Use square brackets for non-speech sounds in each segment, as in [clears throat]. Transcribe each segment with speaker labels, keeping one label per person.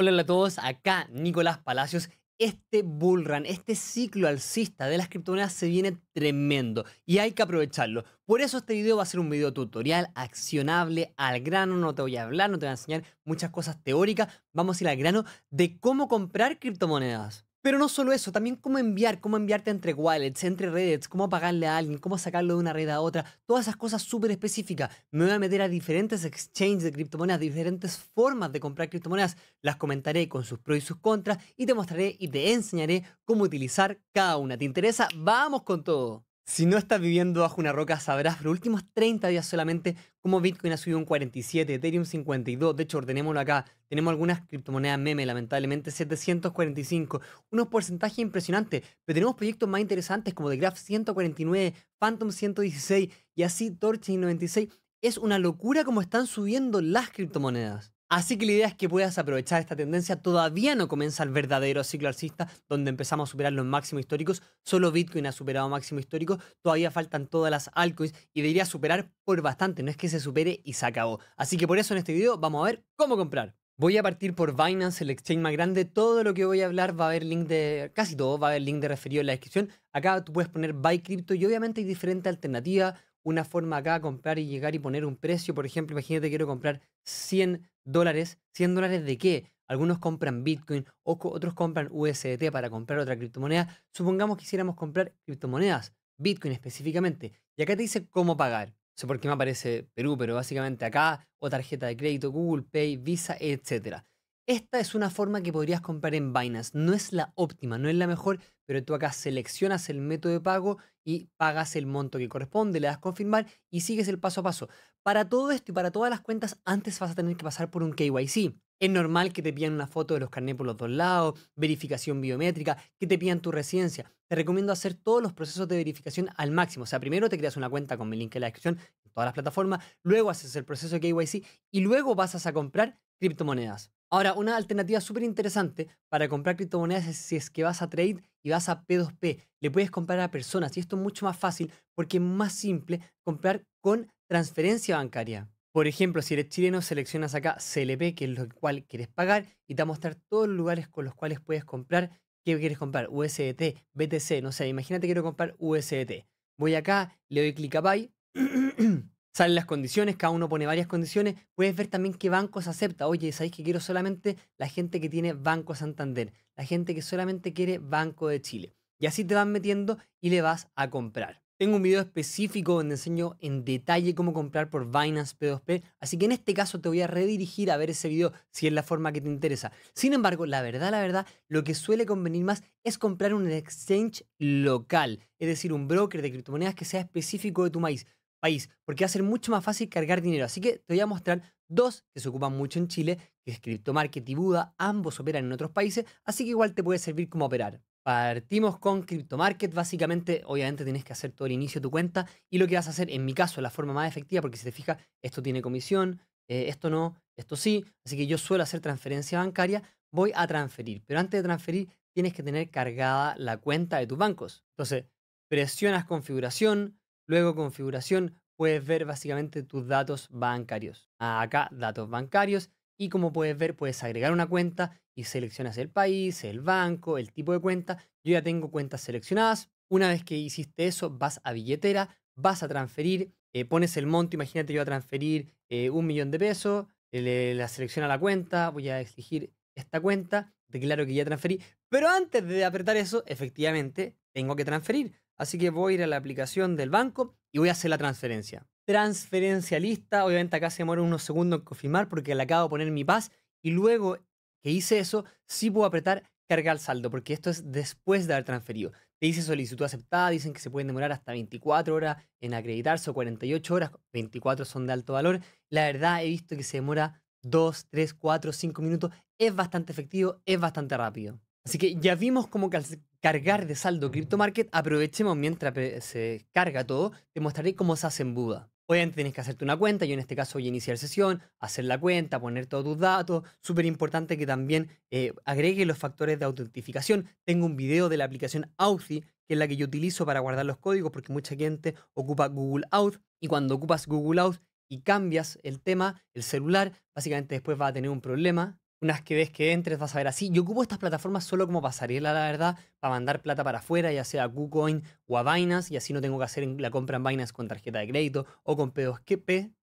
Speaker 1: Hola a todos, acá Nicolás Palacios. Este bullrun, este ciclo alcista de las criptomonedas se viene tremendo y hay que aprovecharlo. Por eso este video va a ser un video tutorial accionable al grano, no te voy a hablar, no te voy a enseñar muchas cosas teóricas, vamos a ir al grano de cómo comprar criptomonedas. Pero no solo eso, también cómo enviar, cómo enviarte entre wallets, entre redes, cómo pagarle a alguien, cómo sacarlo de una red a otra, todas esas cosas súper específicas. Me voy a meter a diferentes exchanges de criptomonedas, diferentes formas de comprar criptomonedas. Las comentaré con sus pros y sus contras y te mostraré y te enseñaré cómo utilizar cada una. ¿Te interesa? Vamos con todo. Si no estás viviendo bajo una roca, sabrás por los últimos 30 días solamente cómo Bitcoin ha subido un 47, Ethereum 52. De hecho, ordenémoslo acá. Tenemos algunas criptomonedas meme, lamentablemente 745. Unos porcentajes impresionantes, pero tenemos proyectos más interesantes como The Graph 149, Phantom 116 y así Torchain 96. Es una locura cómo están subiendo las criptomonedas. Así que la idea es que puedas aprovechar esta tendencia. Todavía no comienza el verdadero ciclo alcista, donde empezamos a superar los máximos históricos. Solo Bitcoin ha superado máximo histórico. Todavía faltan todas las altcoins y debería superar por bastante. No es que se supere y se acabó. Así que por eso en este video vamos a ver cómo comprar. Voy a partir por Binance, el exchange más grande. Todo lo que voy a hablar va a haber link de. casi todo va a haber link de referido en la descripción. Acá tú puedes poner buy crypto y obviamente hay diferentes alternativas. Una forma acá comprar y llegar y poner un precio. Por ejemplo, imagínate quiero comprar 100 dólares. ¿100 dólares de qué? Algunos compran Bitcoin, o otros compran USDT para comprar otra criptomoneda. Supongamos que quisiéramos comprar criptomonedas, Bitcoin específicamente. Y acá te dice cómo pagar. No sé por qué me aparece Perú, pero básicamente acá, o tarjeta de crédito, Google Pay, Visa, etcétera esta es una forma que podrías comprar en Binance. No es la óptima, no es la mejor, pero tú acá seleccionas el método de pago y pagas el monto que corresponde, le das confirmar y sigues el paso a paso. Para todo esto y para todas las cuentas, antes vas a tener que pasar por un KYC. Es normal que te pidan una foto de los carnés por los dos lados, verificación biométrica, que te pidan tu residencia. Te recomiendo hacer todos los procesos de verificación al máximo. O sea, primero te creas una cuenta con mi link en la descripción en todas las plataformas, luego haces el proceso de KYC y luego vas a comprar criptomonedas. Ahora, una alternativa súper interesante para comprar criptomonedas es si es que vas a trade y vas a P2P. Le puedes comprar a personas y esto es mucho más fácil porque es más simple comprar con transferencia bancaria. Por ejemplo, si eres chileno, seleccionas acá CLP, que es lo cual quieres pagar, y te va a mostrar todos los lugares con los cuales puedes comprar. ¿Qué quieres comprar? USDT, BTC, no sé, imagínate quiero comprar USDT. Voy acá, le doy clic a Buy. [clears throat] [clears throat] salen las condiciones, cada uno pone varias condiciones, puedes ver también qué bancos acepta. Oye, ¿sabéis que quiero solamente la gente que tiene Banco Santander, la gente que solamente quiere Banco de Chile? Y así te van metiendo y le vas a comprar. Tengo un video específico donde enseño en detalle cómo comprar por Binance P2P, así que en este caso te voy a redirigir a ver ese video si es la forma que te interesa. Sin embargo, la verdad, la verdad, lo que suele convenir más es comprar un exchange local, es decir, un broker de criptomonedas que sea específico de tu país país, porque va a ser mucho más fácil cargar dinero. Así que te voy a mostrar dos que se ocupan mucho en Chile, que es CryptoMarket y Buda, ambos operan en otros países, así que igual te puede servir como operar. Partimos con CryptoMarket, básicamente obviamente tienes que hacer todo el inicio de tu cuenta y lo que vas a hacer, en mi caso, la forma más efectiva, porque si te fijas, esto tiene comisión, eh, esto no, esto sí, así que yo suelo hacer transferencia bancaria, voy a transferir, pero antes de transferir tienes que tener cargada la cuenta de tus bancos. Entonces, presionas configuración, Luego, configuración, puedes ver básicamente tus datos bancarios. Ah, acá, datos bancarios. Y como puedes ver, puedes agregar una cuenta y seleccionas el país, el banco, el tipo de cuenta. Yo ya tengo cuentas seleccionadas. Una vez que hiciste eso, vas a billetera, vas a transferir, eh, pones el monto, imagínate yo a transferir eh, un millón de pesos, le, la selecciona la cuenta, voy a exigir esta cuenta, declaro que ya transferí, pero antes de apretar eso, efectivamente, tengo que transferir. Así que voy a ir a la aplicación del banco y voy a hacer la transferencia. Transferencia lista, obviamente acá se demora unos segundos en confirmar porque le acabo de poner mi paz y luego que hice eso, sí puedo apretar cargar saldo, porque esto es después de haber transferido. Te dice solicitud aceptada, dicen que se pueden demorar hasta 24 horas en acreditarse o 48 horas, 24 son de alto valor. La verdad he visto que se demora 2, 3, 4, 5 minutos. Es bastante efectivo, es bastante rápido. Así que ya vimos cómo al cargar de saldo CryptoMarket, aprovechemos mientras se carga todo, te mostraré cómo se hace en Buda. Obviamente tienes que hacerte una cuenta, yo en este caso voy a iniciar sesión, hacer la cuenta, poner todos tus datos, súper importante que también eh, agregue los factores de autentificación. Tengo un video de la aplicación Authy, que es la que yo utilizo para guardar los códigos, porque mucha gente ocupa Google Auth, y cuando ocupas Google Auth y cambias el tema, el celular, básicamente después va a tener un problema unas que ves que entres vas a ver así. Yo ocupo estas plataformas solo como pasarela, la verdad, para mandar plata para afuera, ya sea a KuCoin o a Binance, y así no tengo que hacer la compra en Binance con tarjeta de crédito o con p 2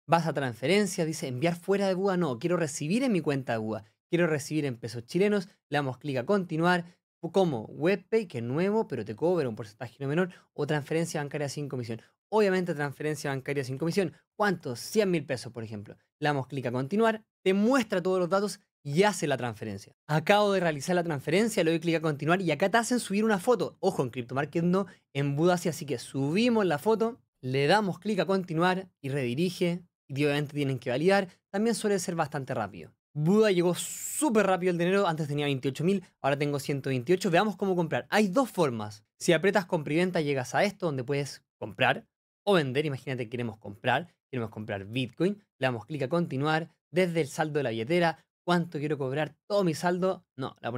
Speaker 1: Vas a transferencia, dice enviar fuera de BUA, no, quiero recibir en mi cuenta de quiero recibir en pesos chilenos, le damos clic a continuar, como WebPay, que es nuevo, pero te cobra un porcentaje no menor, o transferencia bancaria sin comisión. Obviamente transferencia bancaria sin comisión. ¿Cuánto? 100 mil pesos, por ejemplo. Le damos clic a continuar, te muestra todos los datos, y hace la transferencia. Acabo de realizar la transferencia, le doy clic a continuar y acá te hacen subir una foto. Ojo, en market no, en Buda. así que subimos la foto, le damos clic a continuar y redirige. Y obviamente tienen que validar. También suele ser bastante rápido. Buda llegó súper rápido el dinero, antes tenía 28.000, ahora tengo 128. Veamos cómo comprar. Hay dos formas. Si aprietas compra y llegas a esto donde puedes comprar o vender. Imagínate que queremos comprar, queremos comprar Bitcoin, le damos clic a continuar desde el saldo de la billetera, cuánto quiero cobrar todo mi saldo. No, le voy a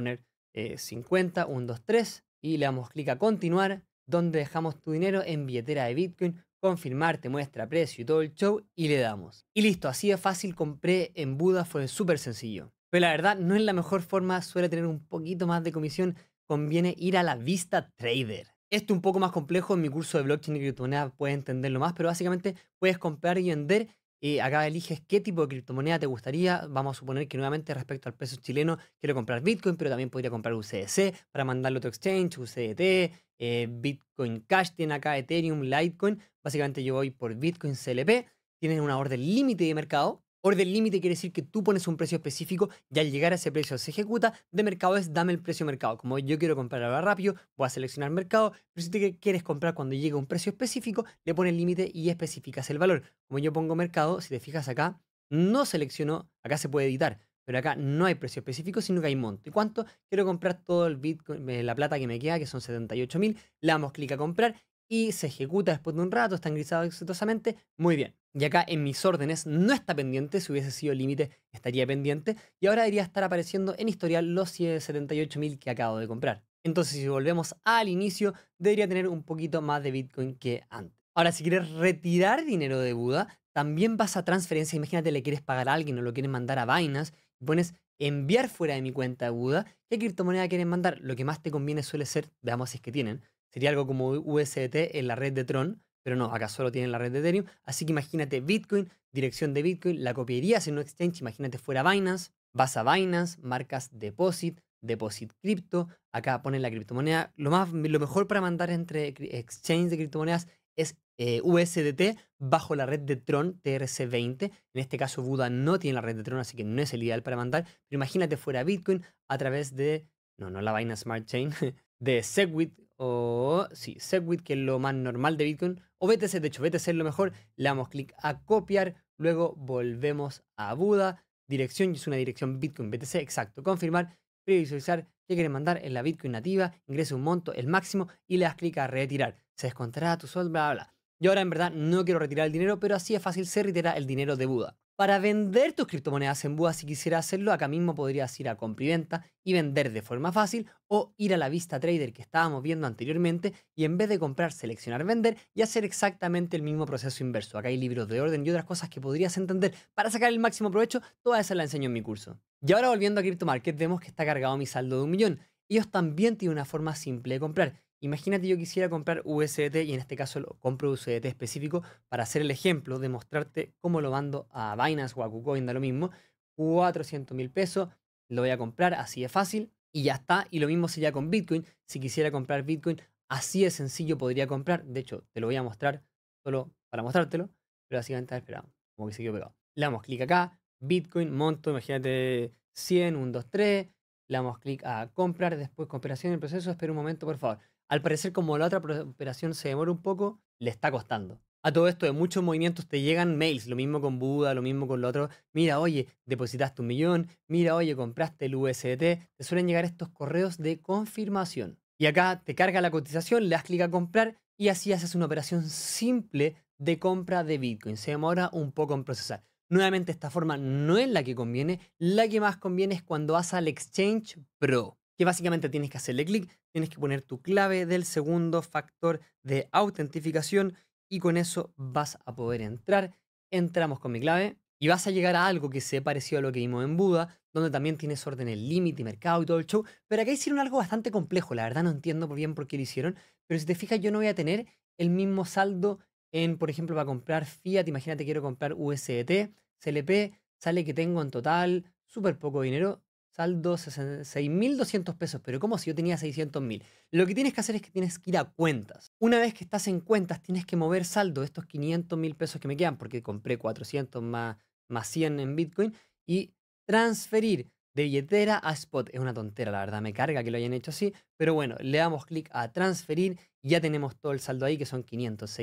Speaker 1: poner 50, 1, 2, 3 y le damos clic a continuar, donde dejamos tu dinero en billetera de Bitcoin, confirmar, te muestra precio y todo el show y le damos. Y listo, así de fácil compré en Buda, fue súper sencillo. Pero la verdad no es la mejor forma, suele tener un poquito más de comisión, conviene ir a la vista trader. Esto es un poco más complejo, en mi curso de blockchain y criptomonedas puedes entenderlo más, pero básicamente puedes comprar y vender y eh, acá eliges qué tipo de criptomoneda te gustaría. Vamos a suponer que nuevamente respecto al peso chileno, quiero comprar Bitcoin, pero también podría comprar UCDC para mandarlo a otro exchange, UCDT, eh, Bitcoin Cash tiene acá Ethereum, Litecoin. Básicamente yo voy por Bitcoin CLP. Tienen una orden límite de mercado Orden límite quiere decir que tú pones un precio específico y al llegar a ese precio se ejecuta. De mercado es dame el precio mercado. Como yo quiero comprar ahora rápido, voy a seleccionar mercado. Pero si te quieres comprar cuando llegue un precio específico, le pones límite y especificas el valor. Como yo pongo mercado, si te fijas acá, no selecciono, acá se puede editar. Pero acá no hay precio específico, sino que hay monto. ¿Y cuánto? Quiero comprar todo el bit, eh, la plata que me queda, que son 78.000. Le damos clic a comprar y se ejecuta después de un rato, está ingresado exitosamente, muy bien. Y acá en mis órdenes no está pendiente, si hubiese sido límite estaría pendiente, y ahora debería estar apareciendo en historial los 78.000 que acabo de comprar. Entonces si volvemos al inicio, debería tener un poquito más de Bitcoin que antes. Ahora, si quieres retirar dinero de Buda, también vas a transferencia. Imagínate, le quieres pagar a alguien o lo quieres mandar a Binance pones enviar fuera de mi cuenta de Buda. ¿Qué criptomoneda quieren mandar? Lo que más te conviene suele ser, veamos si es que tienen, Sería algo como USDT en la red de Tron, pero no, acá solo tienen la red de Ethereum. Así que imagínate Bitcoin, dirección de Bitcoin, la copiarías en un exchange, imagínate fuera Binance, vas a Binance, marcas Deposit, Deposit Crypto, acá ponen la criptomoneda. Lo, más, lo mejor para mandar entre exchange de criptomonedas es eh, USDT bajo la red de Tron TRC20. En este caso, Buda no tiene la red de Tron, así que no es el ideal para mandar. Pero imagínate fuera Bitcoin a través de, no, no la Binance Smart Chain, [laughs] de Segwit, o sí, Segwit, que es lo más normal de Bitcoin, o BTC, de hecho, BTC es lo mejor, le damos clic a copiar, luego volvemos a Buda, dirección, es una dirección Bitcoin BTC, exacto, confirmar, previsualizar qué quieres mandar en la Bitcoin nativa, ingresa un monto, el máximo, y le das clic a retirar, se descontará tu sol, bla, bla, bla. Yo ahora en verdad no quiero retirar el dinero, pero así es fácil, se retira el dinero de Buda para vender tus criptomonedas en BUA. Si quisieras hacerlo, acá mismo podrías ir a compra y vender de forma fácil o ir a la vista trader que estábamos viendo anteriormente y en vez de comprar, seleccionar, vender y hacer exactamente el mismo proceso inverso. Acá hay libros de orden y otras cosas que podrías entender para sacar el máximo provecho. Toda esa la enseño en mi curso. Y ahora volviendo a Market, vemos que está cargado mi saldo de un millón. Ellos también tiene una forma simple de comprar Imagínate yo quisiera comprar USDT y en este caso lo compro USDT específico para hacer el ejemplo de mostrarte cómo lo mando a Binance o a KuCoin, da lo mismo. 400 mil pesos, lo voy a comprar, así de fácil y ya está. Y lo mismo sería con Bitcoin. Si quisiera comprar Bitcoin, así de sencillo podría comprar. De hecho, te lo voy a mostrar solo para mostrártelo, pero básicamente esperamos, como que se quedó pegado. Le damos clic acá, Bitcoin, monto, imagínate 100, 1, 2, 3. Le damos clic a comprar, después cooperación en el proceso. Espera un momento, por favor. Al parecer, como la otra operación se demora un poco, le está costando. A todo esto de muchos movimientos te llegan mails, lo mismo con Buda, lo mismo con lo otro. Mira, oye, depositaste un millón, mira, oye, compraste el USDT. Te suelen llegar estos correos de confirmación. Y acá te carga la cotización, le das clic a comprar y así haces una operación simple de compra de Bitcoin. Se demora un poco en procesar. Nuevamente, esta forma no es la que conviene. La que más conviene es cuando vas al Exchange Pro que básicamente tienes que hacerle clic, tienes que poner tu clave del segundo factor de autentificación y con eso vas a poder entrar. Entramos con mi clave y vas a llegar a algo que se pareció a lo que vimos en Buda, donde también tienes órdenes límite, y mercado y todo el show, pero acá hicieron algo bastante complejo, la verdad no entiendo bien por qué lo hicieron, pero si te fijas yo no voy a tener el mismo saldo en, por ejemplo, para comprar fiat, imagínate quiero comprar USDT, CLP, sale que tengo en total súper poco dinero, saldo 6.200 pesos, pero ¿cómo si yo tenía 600.000? Lo que tienes que hacer es que tienes que ir a cuentas. Una vez que estás en cuentas, tienes que mover saldo de estos 500.000 pesos que me quedan, porque compré 400 más, más 100 en Bitcoin, y transferir de billetera a spot. Es una tontera, la verdad, me carga que lo hayan hecho así, pero bueno, le damos clic a transferir, ya tenemos todo el saldo ahí, que son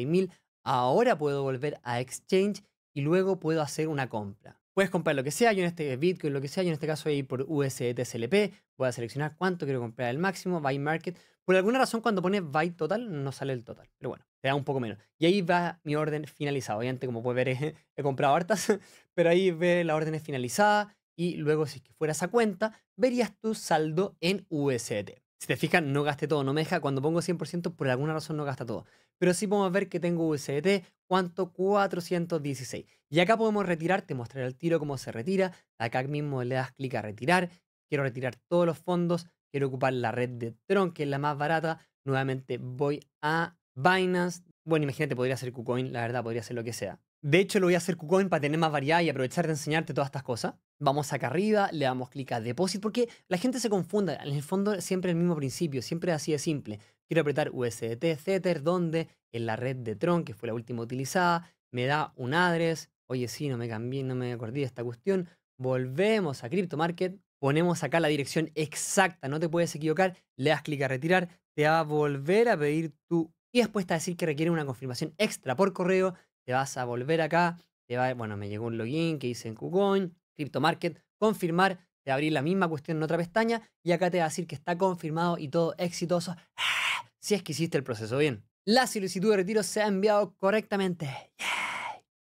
Speaker 1: mil Ahora puedo volver a Exchange y luego puedo hacer una compra. Puedes comprar lo que sea, yo en este Bitcoin, lo que sea, yo en este caso voy a ir por USDT SLP, voy a seleccionar cuánto quiero comprar el máximo, buy market. Por alguna razón cuando pones buy total no sale el total, pero bueno, te da un poco menos. Y ahí va mi orden finalizada. Obviamente, como puedes ver, [laughs] he comprado hartas, pero ahí ve la orden finalizada y luego si fuera esa cuenta, verías tu saldo en USDT. Si te fijas, no gaste todo, no me deja, cuando pongo 100%, por alguna razón no gasta todo. Pero sí podemos ver que tengo USDT, ¿cuánto? 416. Y acá podemos retirar, te mostraré el tiro cómo se retira. Acá mismo le das clic a retirar. Quiero retirar todos los fondos, quiero ocupar la red de Tron, que es la más barata. Nuevamente voy a Binance. Bueno, imagínate, podría ser KuCoin, la verdad, podría ser lo que sea. De hecho, lo voy a hacer KuCoin para tener más variedad y aprovechar de enseñarte todas estas cosas. Vamos acá arriba, le damos clic a Deposit, porque la gente se confunda. En el fondo, siempre el mismo principio, siempre así de simple. Quiero apretar USDT, etcétera donde en la red de Tron, que fue la última utilizada, me da un address. Oye, sí, no me cambié, no me acordé de esta cuestión. Volvemos a Market ponemos acá la dirección exacta, no te puedes equivocar. Le das clic a retirar, te va a volver a pedir tu. Y después te va a decir que requiere una confirmación extra por correo. Te vas a volver acá, te va, bueno, me llegó un login que hice en KuCoin market, confirmar, te abrir la misma cuestión en otra pestaña y acá te va a decir que está confirmado y todo exitoso ¡Ah! si es que hiciste el proceso bien. La solicitud de retiro se ha enviado correctamente.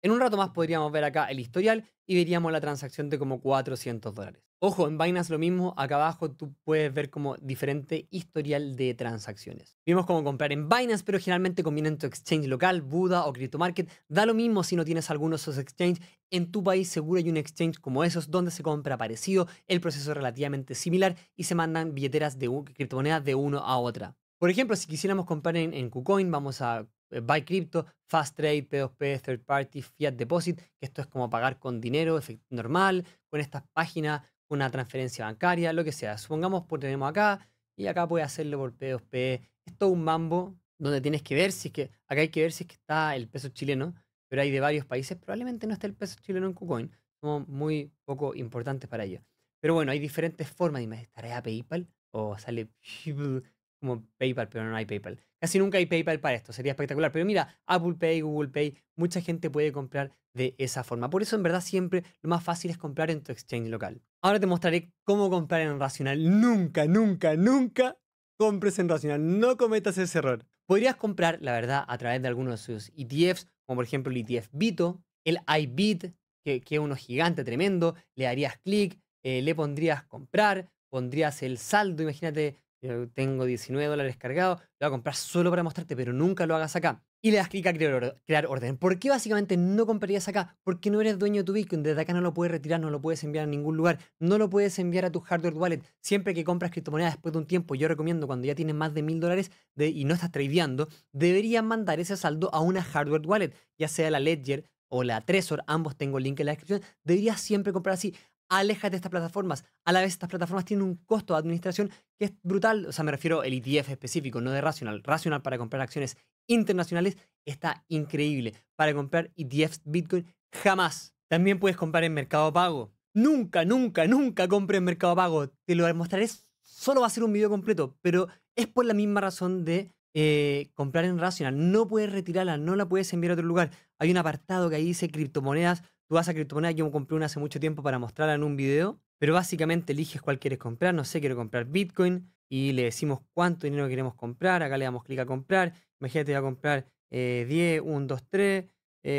Speaker 1: En un rato más podríamos ver acá el historial y veríamos la transacción de como 400 dólares. Ojo, en Binance lo mismo, acá abajo tú puedes ver como diferente historial de transacciones. Vimos cómo comprar en Binance, pero generalmente conviene en tu exchange local, Buda o Market Da lo mismo si no tienes alguno de esos exchanges. En tu país seguro hay un exchange como esos donde se compra parecido, el proceso es relativamente similar y se mandan billeteras de criptomonedas de uno a otra. Por ejemplo, si quisiéramos comprar en, KuCoin, vamos a eh, Buy Crypto, Fast Trade, P2P, Third Party, Fiat Deposit, que esto es como pagar con dinero normal, con estas páginas, una transferencia bancaria, lo que sea. Supongamos que pues, tenemos acá y acá puede hacerlo por P2P. Es todo un mambo donde tienes que ver si es que, acá hay que ver si es que está el peso chileno, pero hay de varios países, probablemente no está el peso chileno en KuCoin, somos muy poco importantes para ello. Pero bueno, hay diferentes formas, de ¿estaré a PayPal? O oh, sale [laughs] como PayPal, pero no hay PayPal. Casi nunca hay PayPal para esto, sería espectacular. Pero mira, Apple Pay, Google Pay, mucha gente puede comprar de esa forma. Por eso en verdad siempre lo más fácil es comprar en tu exchange local. Ahora te mostraré cómo comprar en Racional. Nunca, nunca, nunca compres en Racional. No cometas ese error. Podrías comprar, la verdad, a través de algunos de sus ETFs, como por ejemplo el ETF Vito el iBit, que, que es uno gigante tremendo, le darías clic, eh, le pondrías comprar, pondrías el saldo, imagínate yo tengo 19 dólares cargados, lo voy a comprar solo para mostrarte, pero nunca lo hagas acá. Y le das clic a crear, orden. ¿Por qué básicamente no comprarías acá? Porque no eres dueño de tu Bitcoin. Desde acá no lo puedes retirar, no lo puedes enviar a ningún lugar, no lo puedes enviar a tu hardware wallet. Siempre que compras criptomonedas después de un tiempo, yo recomiendo cuando ya tienes más de mil dólares y no estás tradeando, deberías mandar ese saldo a una hardware wallet, ya sea la Ledger, o la Trezor, ambos tengo el link en la descripción, deberías siempre comprar así aléjate de estas plataformas. A la vez, estas plataformas tienen un costo de administración que es brutal. O sea, me refiero al ETF específico, no de Rational. Rational para comprar acciones internacionales está increíble. Para comprar ETFs Bitcoin, jamás. También puedes comprar en Mercado Pago. Nunca, nunca, nunca compre en Mercado Pago. Te lo mostraré, solo va a ser un video completo, pero es por la misma razón de eh, comprar en Rational. No puedes retirarla, no la puedes enviar a otro lugar. Hay un apartado que ahí dice criptomonedas Tú vas a criptomonedas, que yo compré una hace mucho tiempo para mostrarla en un video, pero básicamente eliges cuál quieres comprar. No sé, quiero comprar Bitcoin y le decimos cuánto dinero queremos comprar. Acá le damos clic a comprar. Imagínate, voy a comprar 10, 1, 2, 3,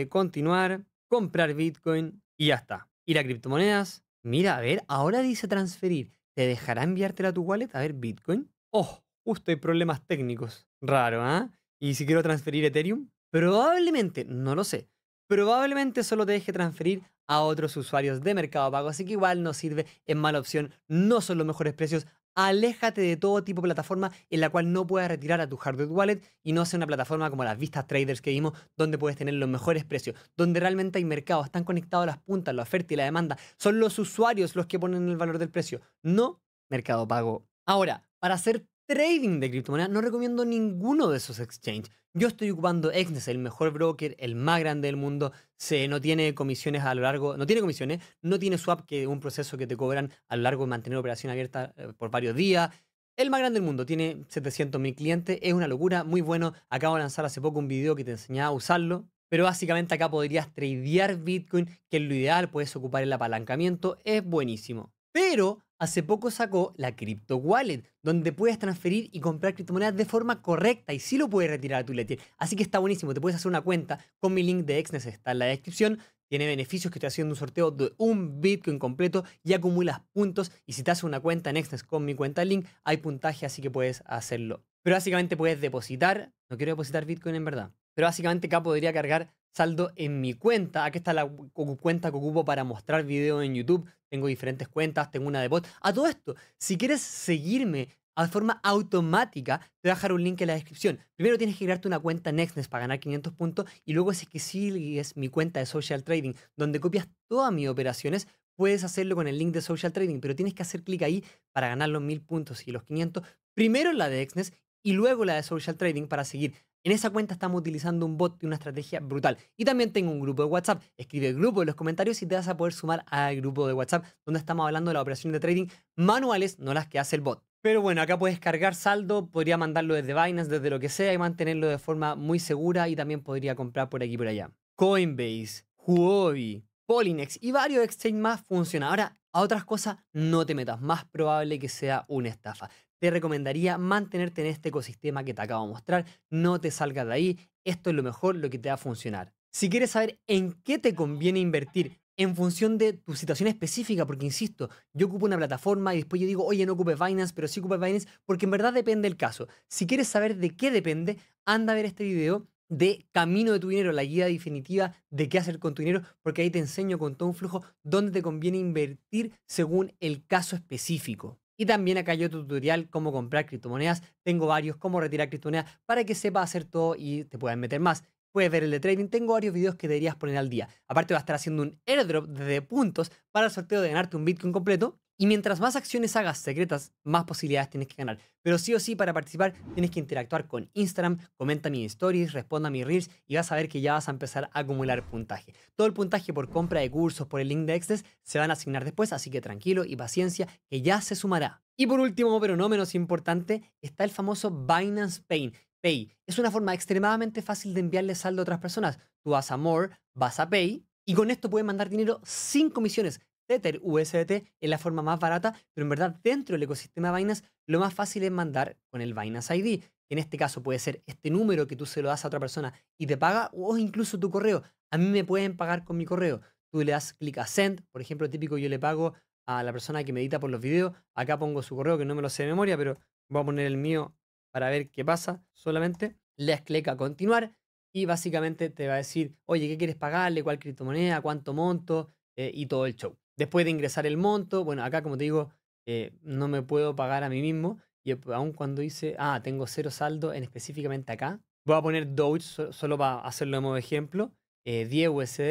Speaker 1: continuar, comprar Bitcoin y ya está. Ir a criptomonedas. Mira, a ver, ahora dice transferir. ¿Te dejará enviártela a tu wallet? A ver, Bitcoin. Oh, justo hay problemas técnicos. Raro, ¿ah? ¿Y si quiero transferir Ethereum? Probablemente, no lo sé probablemente solo te deje transferir a otros usuarios de Mercado Pago. Así que igual no sirve, es mala opción, no son los mejores precios. Aléjate de todo tipo de plataforma en la cual no puedas retirar a tu hardware wallet y no sea una plataforma como las vistas traders que vimos, donde puedes tener los mejores precios, donde realmente hay mercado están conectados las puntas, la oferta y la demanda. Son los usuarios los que ponen el valor del precio, no Mercado Pago. Ahora, para hacer trading de criptomonedas, no recomiendo ninguno de esos exchanges. Yo estoy ocupando Exnes, el mejor broker, el más grande del mundo. Se, no tiene comisiones a lo largo, no tiene comisiones, no tiene swap, que es un proceso que te cobran a lo largo de mantener operación abierta eh, por varios días. El más grande del mundo, tiene 700.000 clientes, es una locura, muy bueno. Acabo de lanzar hace poco un video que te enseñaba a usarlo. Pero básicamente acá podrías tradear Bitcoin, que es lo ideal, puedes ocupar el apalancamiento, es buenísimo. Pero hace poco sacó la Crypto Wallet, donde puedes transferir y comprar criptomonedas de forma correcta y sí lo puedes retirar a tu Ledger. Así que está buenísimo, te puedes hacer una cuenta con mi link de Exnes, está en la descripción. Tiene beneficios que estoy haciendo un sorteo de un Bitcoin completo y acumulas puntos. Y si te haces una cuenta en Exnes con mi cuenta link, hay puntaje, así que puedes hacerlo. Pero básicamente puedes depositar. No quiero depositar Bitcoin en verdad pero básicamente acá podría cargar saldo en mi cuenta. Aquí está la cuenta que ocupo para mostrar videos en YouTube. Tengo diferentes cuentas, tengo una de bot. A todo esto, si quieres seguirme de forma automática, te voy a dejar un link en la descripción. Primero tienes que crearte una cuenta en Nextness para ganar 500 puntos y luego si es que sigues mi cuenta de Social Trading, donde copias todas mis operaciones, puedes hacerlo con el link de Social Trading, pero tienes que hacer clic ahí para ganar los 1000 puntos y los 500. Primero la de Exnes y luego la de Social Trading para seguir en esa cuenta estamos utilizando un bot y una estrategia brutal. Y también tengo un grupo de WhatsApp. Escribe el grupo en los comentarios y te vas a poder sumar al grupo de WhatsApp donde estamos hablando de las operaciones de trading manuales, no las que hace el bot. Pero bueno, acá puedes cargar saldo, podría mandarlo desde Binance, desde lo que sea y mantenerlo de forma muy segura y también podría comprar por aquí y por allá. Coinbase, Huobi, Polinex y varios exchanges más funcionan. Ahora, a otras cosas no te metas, más probable que sea una estafa. Te recomendaría mantenerte en este ecosistema que te acabo de mostrar, no te salgas de ahí, esto es lo mejor, lo que te va a funcionar. Si quieres saber en qué te conviene invertir en función de tu situación específica, porque insisto, yo ocupo una plataforma y después yo digo, oye, no ocupes Binance, pero sí ocupes Binance, porque en verdad depende el caso. Si quieres saber de qué depende, anda a ver este video de Camino de tu Dinero, la guía definitiva de qué hacer con tu dinero, porque ahí te enseño con todo un flujo dónde te conviene invertir según el caso específico. Y también acá hay otro tutorial, cómo comprar criptomonedas. Tengo varios, cómo retirar criptomonedas, para que sepas hacer todo y te puedas meter más. Puedes ver el de trading, tengo varios videos que deberías poner al día. Aparte va a estar haciendo un airdrop de puntos para el sorteo de ganarte un Bitcoin completo y mientras más acciones hagas secretas, más posibilidades tienes que ganar. Pero sí o sí, para participar, tienes que interactuar con Instagram, comenta mis stories, responda a mis reels y vas a ver que ya vas a empezar a acumular puntaje. Todo el puntaje por compra de cursos, por el link de se van a asignar después, así que tranquilo y paciencia, que ya se sumará. Y por último, pero no menos importante, está el famoso Binance Pay. Pay es una forma extremadamente fácil de enviarle saldo a otras personas. Tú vas a More, vas a Pay y con esto puedes mandar dinero sin comisiones Tether USDT es la forma más barata, pero en verdad dentro del ecosistema Binance lo más fácil es mandar con el Binance ID, en este caso puede ser este número que tú se lo das a otra persona y te paga, o incluso tu correo. A mí me pueden pagar con mi correo. Tú le das clic a send, por ejemplo, típico yo le pago a la persona que medita por los videos. Acá pongo su correo que no me lo sé de memoria, pero voy a poner el mío para ver qué pasa solamente. Le das clic a continuar y básicamente te va a decir, oye, ¿qué quieres pagarle? ¿Cuál criptomoneda? ¿Cuánto monto? Eh, y todo el show después de ingresar el monto, bueno, acá como te digo, eh, no me puedo pagar a mí mismo. Y aun cuando dice, ah, tengo cero saldo en específicamente acá, voy a poner Doge solo para hacerlo de modo ejemplo, 10 eh, USD,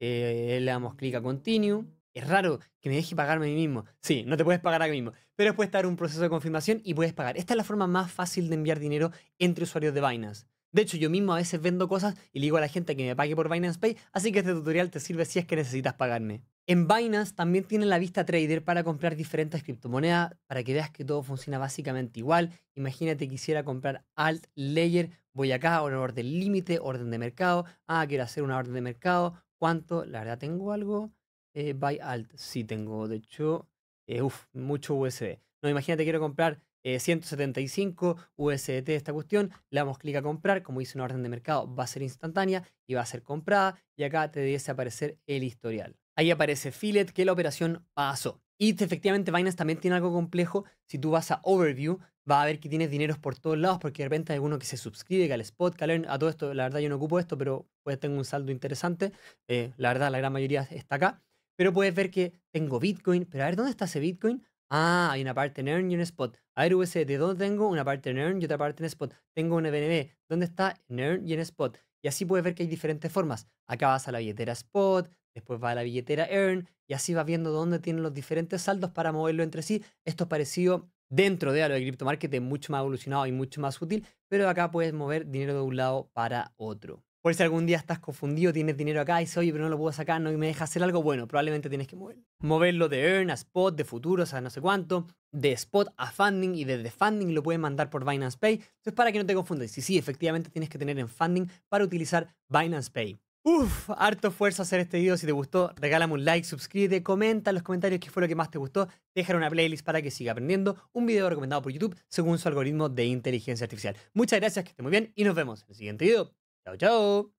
Speaker 1: eh, le damos clic a Continue. Es raro que me deje pagarme a mí mismo. Sí, no te puedes pagar a mí mismo, pero después dar un proceso de confirmación y puedes pagar. Esta es la forma más fácil de enviar dinero entre usuarios de Binance. De hecho, yo mismo a veces vendo cosas y le digo a la gente que me pague por Binance Pay, así que este tutorial te sirve si es que necesitas pagarme. En Binance también tienen la vista trader para comprar diferentes criptomonedas, para que veas que todo funciona básicamente igual. Imagínate quisiera comprar alt layer, voy acá, a orden límite, orden de mercado. Ah, quiero hacer una orden de mercado. ¿Cuánto? La verdad, tengo algo. Eh, buy alt, sí tengo, de hecho, eh, mucho USD. No, imagínate quiero comprar 175 eh, USDT esta cuestión, le damos clic a comprar, como dice una orden de mercado, va a ser instantánea y va a ser comprada y acá te debe aparecer el historial. Ahí aparece Fillet que la operación pasó. Y efectivamente Binance también tiene algo complejo. Si tú vas a Overview, va a ver que tienes dineros por todos lados, porque de repente hay alguno que se suscribe, que al spot, que a todo esto. La verdad yo no ocupo esto, pero pues tengo un saldo interesante. Eh, la verdad la gran mayoría está acá. Pero puedes ver que tengo Bitcoin, pero a ver, ¿dónde está ese Bitcoin? Ah, hay una parte en earn y un spot. A ver, USD, ¿dónde tengo? Una parte en earn y otra parte en spot. Tengo un BNB. E ¿Dónde está? En earn y en spot. Y así puedes ver que hay diferentes formas. Acá vas a la billetera Spot, después va a la billetera Earn, y así vas viendo dónde tienen los diferentes saldos para moverlo entre sí. Esto es parecido dentro de algo de cripto marketing, mucho más evolucionado y mucho más útil, pero acá puedes mover dinero de un lado para otro. Por si algún día estás confundido, tienes dinero acá y dices, oye, pero no lo puedo sacar, no me deja hacer algo, bueno, probablemente tienes que moverlo. Moverlo de earn a spot, de futuros a no sé cuánto, de spot a funding y desde funding lo puedes mandar por Binance Pay. Entonces, para que no te confundas, y sí, efectivamente tienes que tener en funding para utilizar Binance Pay. Uf, harto esfuerzo hacer este video. Si te gustó, regálame un like, suscríbete, comenta en los comentarios qué fue lo que más te gustó. Dejar una playlist para que siga aprendiendo. Un video recomendado por YouTube según su algoritmo de inteligencia artificial. Muchas gracias, que esté muy bien y nos vemos en el siguiente video. 要交哦